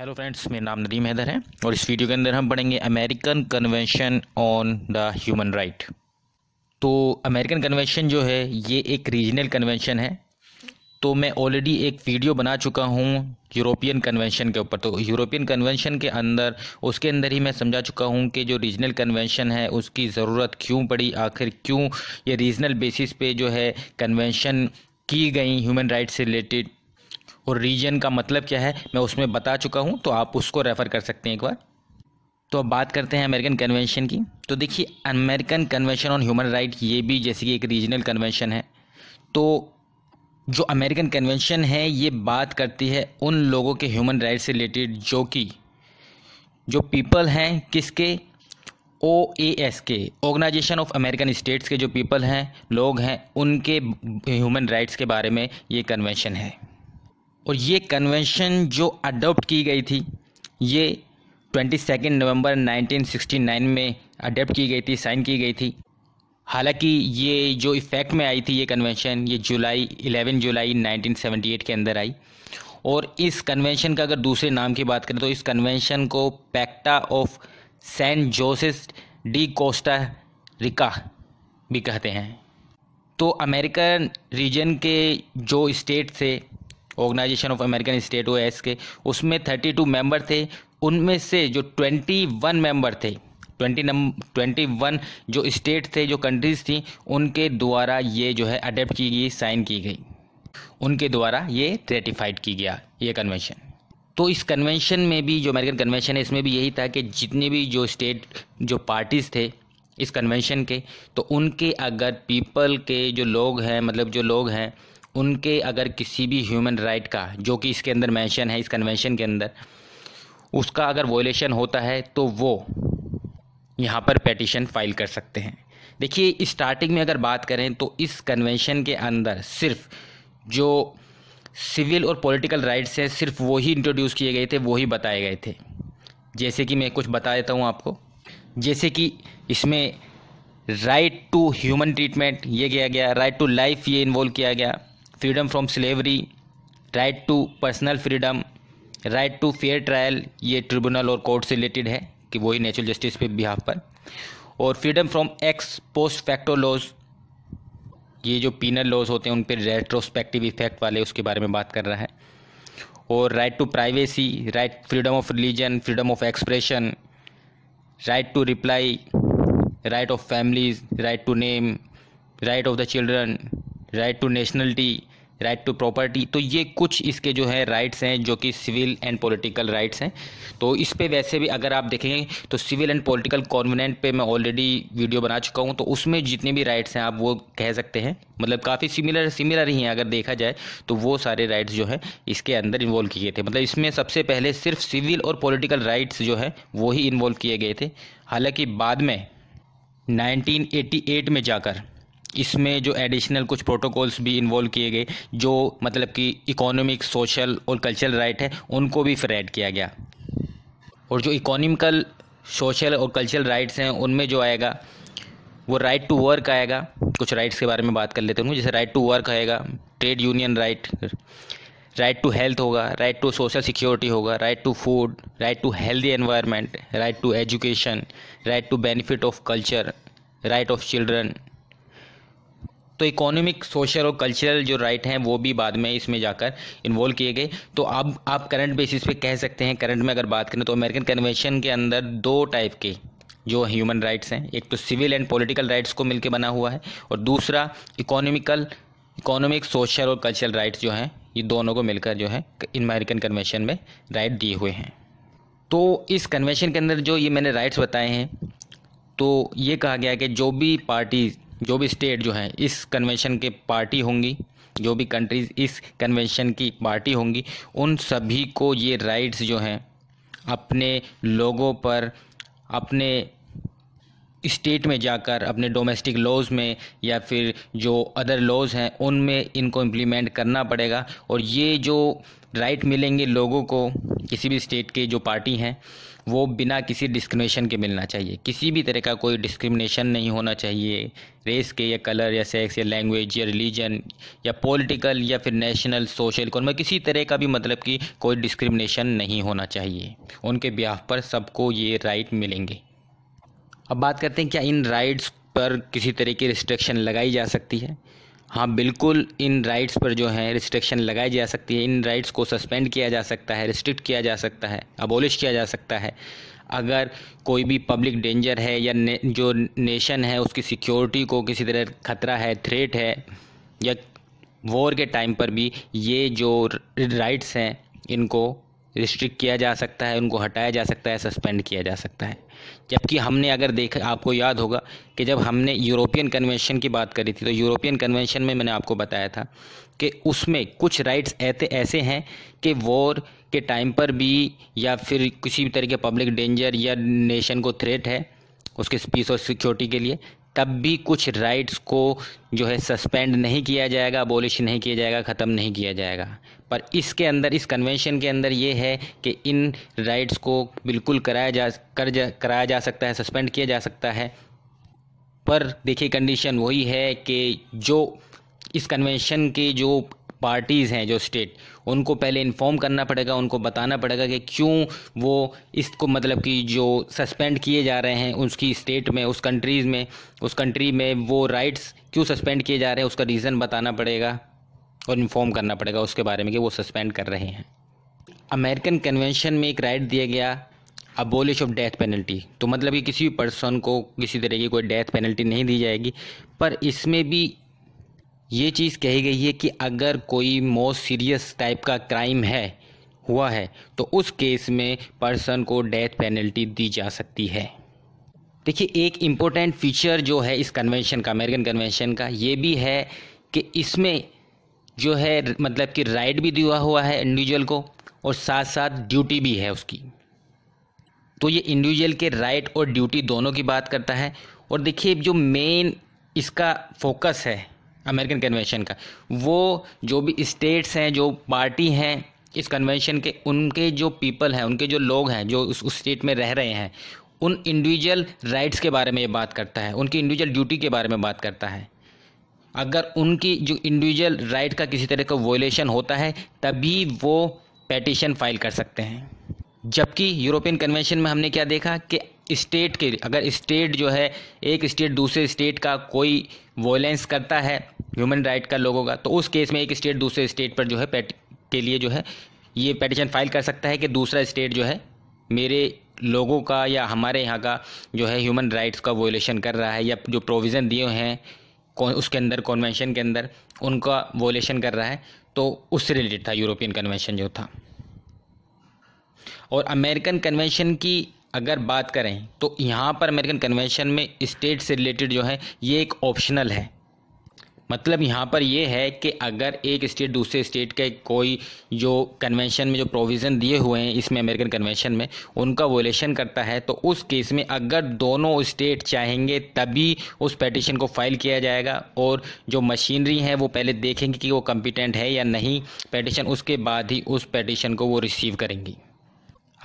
hello friends मेरा नाम नदीम हैदर है और इस वीडियो के अंदर हम पढ़ेंगे American convention on the human right तो अमेरिकन कन्वेंशन जो है ये एक रीजनल कन्वेंशन है तो मैं ऑलरेडी एक वीडियो बना चुका हूँ यूरोपियन कन्वेंशन के ऊपर तो यूरोपियन कन्वेंशन के अंदर उसके अंदर ही मैं समझा चुका हूँ कि जो रीजनल कन्वेंशन है उसकी ज़रूरत क्यों पड़ी आखिर क्यों ये रीजनल बेसिस पे जो है कन्वेंशन की गई ह्यूमन राइट से रिलेटेड और रीजन का मतलब क्या है मैं उसमें बता चुका हूँ तो आप उसको रेफ़र कर सकते हैं एक बार तो अब बात करते हैं अमेरिकन कन्वेंशन की तो देखिए American convention on human right ये भी जैसे कि एक रीजनल कन्वेंशन है तो जो अमेरिकन कन्वेंशन है ये बात करती है उन लोगों के ह्यूमन राइट से रिलेटेड जो कि जो पीपल हैं किसके ओ ए एस के ऑर्गेनाइजेशन ऑफ अमेरिकन स्टेट्स के जो पीपल हैं लोग हैं उनके ह्यूमन राइट्स के बारे में ये कन्वेंशन है और ये कन्वेंशन जो अडोप्ट की गई थी ये ट्वेंटी सेकेंड नवम्बर नाइनटीन सिक्सटी नाइन में अडोप्ट की गई थी साइन की गई थी हालांकि ये जो इफ़ेक्ट में आई थी ये कन्वेंशन ये जुलाई 11 जुलाई 1978 के अंदर आई और इस कन्वेंशन का अगर दूसरे नाम की बात करें तो इस कन्वेंशन को pact of San Jose de Costa Rica भी कहते हैं तो अमेरिकन रीजन के जो स्टेट थे organisation of American state O S के उसमें थर्टी टू मेम्बर थे उनमें से जो ट्वेंटी वन मेम्बर थे ट्वेंटी नम ट्वेंटी वन जो स्टेट थे जो कंट्रीज़ थी उनके द्वारा ये जो है अडेप्ट की गई साइन की गई उनके द्वारा ये रेटिफाइड की गया ये कन्वेंशन तो इस कन्वेंशन में भी जो अमेरिकन कन्वेंशन है इसमें भी यही था कि जितने भी जो स्टेट जो पार्टीज़ थे इस कन्वेंशन के तो उनके अगर पीपल के जो लोग हैं मतलब जो लोग हैं उनके अगर किसी भी ह्यूमन राइट का जो कि इसके अंदर मेंशन है इस कन्वेंशन के अंदर उसका अगर वोलेशन होता है तो वो यहाँ पर पेटिशन फाइल कर सकते हैं देखिए स्टार्टिंग में अगर बात करें तो इस कन्वेंशन के अंदर सिर्फ जो सिविल और पॉलिटिकल राइट्स हैं सिर्फ वही इंट्रोड्यूस किए गए थे वही बताए गए थे जैसे कि मैं कुछ बता देता हूँ आपको जैसे कि इसमें राइट टू ह्यूमन ट्रीटमेंट ये किया गया राइट टू लाइफ ये इन्वॉल्व किया गया freedom from slavery right to personal freedom right to fair trial ये ट्रिब्यूनल और कोर्ट से रिलेटेड है कि वही नेचुरल जस्टिस पे बिहाफ पर और freedom from ex post facto laws ये जो पीनल लॉज होते हैं उन पर रेट्रोस्पेक्टिव इफेक्ट वाले उसके बारे में बात कर रहा है और right to privacy right freedom of religion freedom of expression right to reply right of families right to name right of the children right to nationality right to property तो ये कुछ इसके जो है राइट्स हैं जो कि सिविल एंड पॉलिटिकल राइट्स हैं तो इस पे वैसे भी अगर आप देखेंगे तो सिविल एंड पॉलिटिकल कॉन्वेंट पे मैं ऑलरेडी वीडियो बना चुका हूँ तो उसमें जितने भी राइट्स हैं आप वो कह सकते हैं मतलब काफ़ी सिमिलर सिमिलर ही हैं अगर देखा जाए तो वो सारे राइट्स जो है इसके अंदर इन्वॉल्व किए थे मतलब इसमें सबसे पहले सिर्फ सिविल और पोलिटिकल राइट्स जो है वो ही इन्वॉल्व किए गए थे हालांकि बाद में नाइनटीन में जाकर इसमें जो एडिशनल कुछ प्रोटोकॉल्स भी इन्वॉल्व किए गए जो मतलब कि इकोनॉमिक सोशल और कल्चरल राइट है उनको भी फिर ऐड किया गया और जो इकोनॉमिकल सोशल और कल्चरल राइट्स हैं उनमें जो आएगा वो राइट टू वर्क आएगा कुछ राइट्स के बारे में बात कर लेते हैं जैसे राइट टू वर्क आएगा trade union right right to health होगा राइट टू सोशल सिक्योरिटी होगा right to food right to healthy environment right to education right to benefit of culture right of children तो economic social और cultural जो right हैं वो भी बाद में इसमें जाकर इन्वॉल्व किए गए तो अब आप करंट बेसिस पे कह सकते हैं करंट में अगर बात करें तो अमेरिकन कन्वेंशन के अंदर दो टाइप के जो ह्यूमन राइट्स हैं एक तो सिविल एंड पॉलिटिकल राइट्स को मिलकर बना हुआ है और दूसरा इकोनॉमिकल इकोनॉमिक सोशल और कल्चरल राइट्स जो हैं ये दोनों को मिलकर जो है अमेरिकन कन्वेंशन में राइट दिए हुए हैं तो इस कन्वेंशन के अंदर जो ये मैंने राइट्स बताए हैं तो ये कहा गया कि जो भी पार्टी जो भी स्टेट जो हैं इस कन्वेंशन के पार्टी होंगी जो भी कंट्रीज़ इस कन्वेंशन की पार्टी होंगी उन सभी को ये राइट्स जो हैं अपने लोगों पर अपने स्टेट में जाकर अपने डोमेस्टिक लॉज में या फिर जो अदर लॉज हैं उनमें इनको इम्प्लीमेंट करना पड़ेगा और ये जो राइट मिलेंगे लोगों को किसी भी स्टेट के जो पार्टी हैं वो बिना किसी डिस्क्रिमिनेशन के मिलना चाहिए किसी भी तरह का कोई डिस्क्रिमिनेशन नहीं होना चाहिए रेस के या कलर या सेक्स या लैंग्वेज या रिलीजन या पॉलिटिकल या फिर नेशनल सोशल इकोनॉमी किसी तरह का भी मतलब कि कोई डिस्क्रिमिनेशन नहीं होना चाहिए उनके ब्याह पर सबको ये राइट मिलेंगे अब बात करते हैं क्या इन राइट्स पर किसी तरह की रिस्ट्रिक्शन लगाई जा सकती है हाँ बिल्कुल इन राइट्स पर जो है रिस्ट्रिक्शन लगाई जा सकती है इन राइट्स को सस्पेंड किया जा सकता है रिस्ट्रिक्ट किया जा सकता है अबोलिश किया जा सकता है अगर कोई भी पब्लिक डेंजर है या ने, जो नेशन है उसकी सिक्योरिटी को किसी तरह खतरा है थ्रेट है या वॉर के टाइम पर भी ये जो राइट्स हैं इनको रिस्ट्रिक्ट किया जा सकता है उनको हटाया जा सकता है सस्पेंड किया जा सकता है जबकि हमने अगर देखा आपको याद होगा कि जब हमने यूरोपियन कन्वेंशन की बात करी थी तो यूरोपियन कन्वेंशन में मैंने आपको बताया था कि उसमें कुछ राइट्स ऐसे ऐसे हैं कि वॉर के टाइम पर भी या फिर किसी भी तरह के पब्लिक डेंजर या नेशन को थ्रेट है उसके पीस और सिक्योरिटी के लिए तब भी कुछ राइट्स को जो है सस्पेंड नहीं किया जाएगा अबोलिश नहीं किया जाएगा ख़त्म नहीं किया जाएगा पर इसके अंदर इस कन्वेंशन के अंदर ये है कि इन राइट्स को बिल्कुल कराया जा कर जा कराया जा सकता है सस्पेंड किया जा सकता है पर देखिए कंडीशन वही है कि जो इस कन्वेंशन के जो पार्टीज़ हैं जो स्टेट उनको पहले इन्फॉर्म करना पड़ेगा उनको बताना पड़ेगा कि क्यों वो इसको मतलब कि जो सस्पेंड किए जा रहे हैं उसकी स्टेट में उस कंट्रीज़ में उस कंट्री में वो राइट्स क्यों सस्पेंड किए जा रहे हैं उसका रीज़न बताना पड़ेगा और इन्फॉर्म करना पड़ेगा उसके बारे में कि वो सस्पेंड कर रहे हैं अमेरिकन कन्वेंशन में एक राइट दिया गया अबोलिश ऑफ डेथ पेनल्टी तो मतलब कि किसी भी पर्सन को किसी तरह की कोई डेथ पेनल्टी नहीं दी जाएगी पर इसमें भी ये चीज़ कही गई है कि अगर कोई मोस्ट सीरियस टाइप का क्राइम है हुआ है तो उस केस में पर्सन को डेथ पेनल्टी दी जा सकती है देखिए एक इम्पोर्टेंट फीचर जो है इस कन्वेंशन का अमेरिकन कन्वेंशन का ये भी है कि इसमें जो है मतलब कि राइट भी दिया हुआ है इंडिविजुअल को और साथ साथ ड्यूटी भी है उसकी तो ये इंडिविजुअल के राइट और ड्यूटी दोनों की बात करता है और देखिए जो मेन इसका फोकस है अमेरिकन कन्वेंशन का वो जो भी स्टेट्स हैं जो पार्टी हैं इस कन्वेंशन के उनके जो पीपल हैं उनके जो लोग हैं जो उस स्टेट में रह रहे हैं उन इंडिविजुअल राइट्स के बारे में ये बात करता है उनकी इंडिविजुअल ड्यूटी के बारे में बात करता है अगर उनकी जो इंडिविजुअल राइट का किसी तरह का वोलेशन होता है तभी वो पेटिशन फाइल कर सकते हैं जबकि यूरोपियन कन्वेंशन में हमने क्या देखा कि स्टेट के अगर स्टेट जो है एक स्टेट दूसरे स्टेट का कोई वोलेंस करता है ह्यूमन राइट का लोगों का तो उस केस में एक स्टेट दूसरे स्टेट पर जो है पेट के लिए जो है ये पेटिशन फाइल कर सकता है कि दूसरा स्टेट जो है मेरे लोगों का या हमारे यहाँ का जो है ह्यूमन राइट्स का वोलेशन कर रहा है या जो प्रोविज़न दिए हैं उसके अंदर कॉन्वेंशन के अंदर उनका वोलेशन कर रहा है तो उससे रिलेटेड था यूरोपियन कन्वेंशन जो था और अमेरिकन कन्वेंशन की अगर बात करें तो यहाँ पर अमेरिकन कन्वेंशन में स्टेट से रिलेटेड जो है ये एक ऑप्शनल है मतलब यहाँ पर यह है कि अगर एक स्टेट दूसरे स्टेट के कोई जो कन्वेंशन में जो प्रोविज़न दिए हुए हैं इसमें अमेरिकन कन्वेंशन में उनका वोलेशन करता है तो उस केस में अगर दोनों स्टेट चाहेंगे तभी उस पटिशन को फाइल किया जाएगा और जो मशीनरी है वो पहले देखेंगे कि वो कम्पिटेंट है या नहीं पटिशन उसके बाद ही उस पटिशन को वो रिसीव करेंगी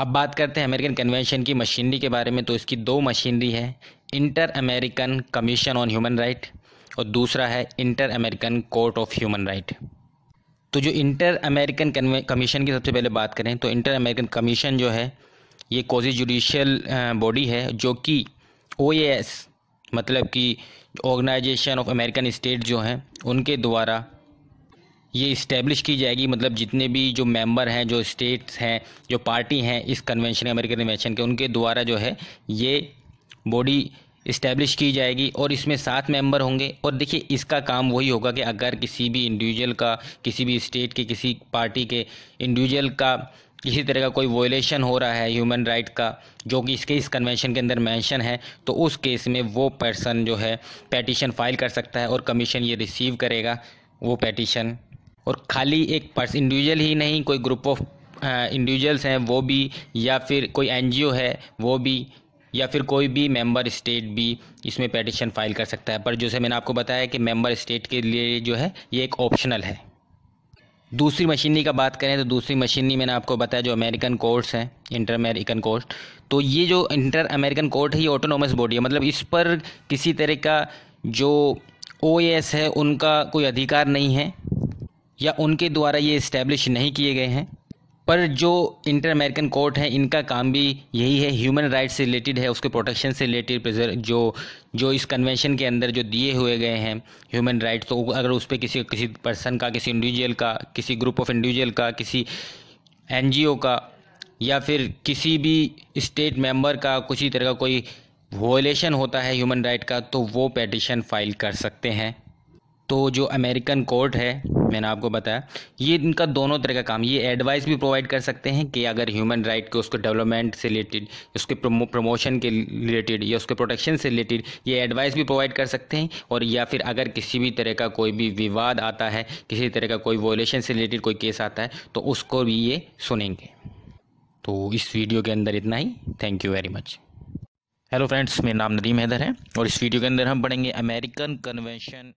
अब बात करते हैं अमेरिकन कन्वेंशन की मशीनरी के बारे में तो इसकी दो मशीनरी है inter American commission on human right और दूसरा है inter American court of human right तो जो इंटर अमेरिकन कमीशन की सबसे पहले बात करें तो इंटर अमेरिकन कमीशन जो है ये कोजी जुडिशल बॉडी है जो कि ओ मतलब कि ऑर्गेनाइजेशन ऑफ अमेरिकन स्टेट जो हैं उनके द्वारा ये इस्टेब्लिश की जाएगी मतलब जितने भी जो मेंबर हैं जो स्टेट्स हैं जो पार्टी हैं इस कन्वेंशन अमेरिकन कन्वेंशन के उनके द्वारा जो है ये बॉडी इस्टेब्लिश की जाएगी और इसमें सात मेंबर होंगे और देखिए इसका काम वही होगा कि अगर किसी भी इंडिविजुअल का किसी भी स्टेट के किसी पार्टी के इंडिविजुअल का किसी तरह का कोई वोलेशन हो रहा है ह्यूमन राइट का जो कि इसके इस कन्वेंशन के अंदर मेंशन है तो उस केस में वो पर्सन जो है पेटिशन फाइल कर सकता है और कमीशन ये रिसीव करेगा वो पेटिशन और खाली एक पर्स इंडिविजुअल ही नहीं कोई ग्रुप ऑफ इंडिविजुअल्स हैं वो भी या फिर कोई एनजीओ है वो भी या फिर कोई भी मेंबर स्टेट भी इसमें पेटिशन फाइल कर सकता है पर जैसे मैंने आपको बताया कि मेंबर स्टेट के लिए जो है ये एक ऑप्शनल है दूसरी मशीनरी का बात करें तो दूसरी मशीनरी मैंने आपको बताया जो अमेरिकन कोर्ट्स हैं इंटर अमेरिकन कोर्ट तो ये जो इंटर अमेरिकन कोर्ट है ये ऑटोनोमस बॉडी है मतलब इस पर किसी तरह का जो ओ है उनका कोई अधिकार नहीं है या उनके द्वारा ये इस्टेब्लिश नहीं किए गए हैं पर जो इंटर अमेरिकन कोर्ट है इनका काम भी यही है ह्यूमन राइट से रिलेटेड है उसके प्रोटेक्शन से रिलेटेड जो जो इस कन्वेंशन के अंदर जो दिए हुए गए हैं ह्यूमन राइट्स तो अगर उस पर किसी किसी पर्सन का किसी इंडिविजुअल का किसी ग्रुप ऑफ इंडिविजुअल का किसी एन का या फिर किसी भी स्टेट मेंबर का किसी तरह का कोई वोलेशन होता है ह्यूमन राइट का तो वो पेटिशन फाइल कर सकते हैं तो जो अमेरिकन कोर्ट है मैंने आपको बताया ये इनका दोनों तरह का काम ये एडवाइस भी प्रोवाइड कर सकते हैं कि अगर ह्यूमन राइट के उसके डेवलपमेंट से रिलेटेड उसके प्रमोशन के रिलेटेड या उसके प्रोटेक्शन से रिलेटेड ये एडवाइस भी प्रोवाइड कर सकते हैं और या फिर अगर किसी भी तरह का कोई भी विवाद आता है किसी तरह का कोई वोलेशन से रिलेटेड कोई केस आता है तो उसको भी ये सुनेंगे तो इस वीडियो के अंदर इतना ही thank you very much hello friends मेरा नाम नदीम हैदर है और इस वीडियो के अंदर हम पढ़ेंगे अमेरिकन कन्वेंशन